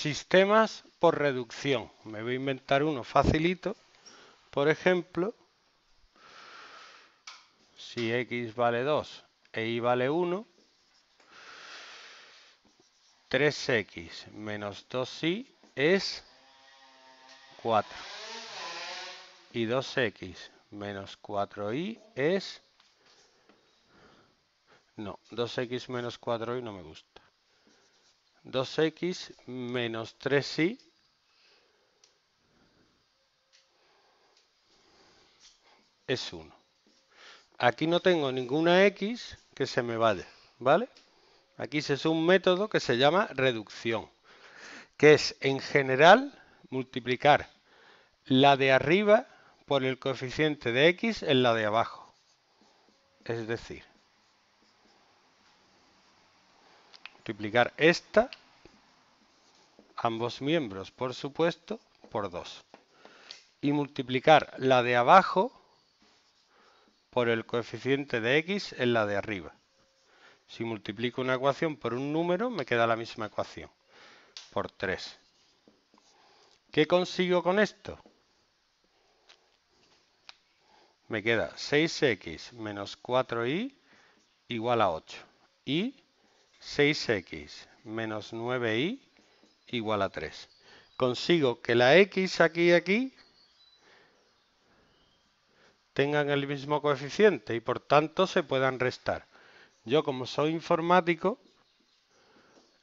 Sistemas por reducción. Me voy a inventar uno facilito. Por ejemplo, si x vale 2 e y vale 1, 3x menos 2y es 4. Y 2x menos 4y es... No, 2x menos 4y no me gusta. 2x menos 3y es 1. Aquí no tengo ninguna x que se me vaya, ¿vale? Aquí se es un método que se llama reducción, que es en general multiplicar la de arriba por el coeficiente de x en la de abajo. Es decir, multiplicar esta, ambos miembros por supuesto, por 2. Y multiplicar la de abajo por el coeficiente de x en la de arriba. Si multiplico una ecuación por un número, me queda la misma ecuación, por 3. ¿Qué consigo con esto? Me queda 6x menos 4y igual a 8. Y 6x menos 9y igual a 3. Consigo que la x aquí y aquí tengan el mismo coeficiente y por tanto se puedan restar. Yo como soy informático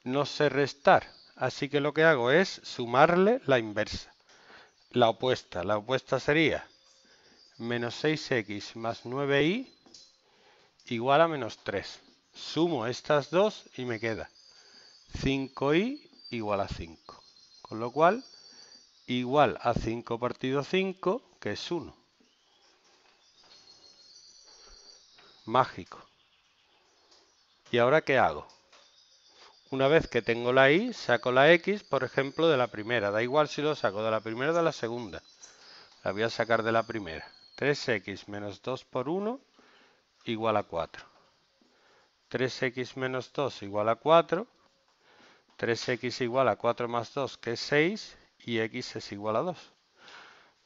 no sé restar, así que lo que hago es sumarle la inversa, la opuesta. La opuesta sería menos 6x más 9y igual a menos 3. Sumo estas dos y me queda 5i igual a 5. Con lo cual, igual a 5 partido 5, que es 1. Mágico. ¿Y ahora qué hago? Una vez que tengo la i, saco la x, por ejemplo, de la primera. Da igual si lo saco de la primera o de la segunda. La voy a sacar de la primera. 3x menos 2 por 1 igual a 4. 3x menos 2 igual a 4, 3x igual a 4 más 2 que es 6 y x es igual a 2.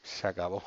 Se acabó.